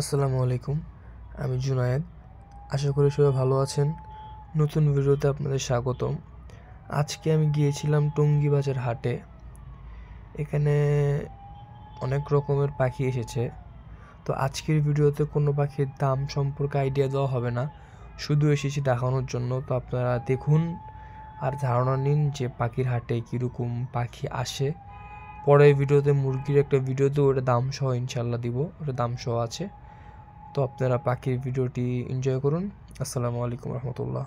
আসসালামু আলাইকুম আমি জুনায়েদ আশা করি সবাই ভালো আছেন নতুন ভিডিওতে আপনাদের স্বাগতম আজকে আমি গিয়েছিলাম টঙ্গী হাটে এখানে অনেক রকমের পাখি এসেছে তো আজকের ভিডিওতে কোনো পাখির দাম সম্পর্কে আইডিয়া দেওয়া হবে না শুধু এসেছি দেখানোর জন্য তো আপনারা দেখুন আর ধারণা নিন যে পাখির হাটে কীরকম পাখি আসে পরের ভিডিওতে মুরগির একটা ভিডিওতে ওটা দাম সহ ইনশাল্লাহ দিব ওটা দাম সহ আছে তো আপনারা পাখির ভিডিওটি এনজয় করুন আসসালামু আলাইকুম রহমতুল্লাহ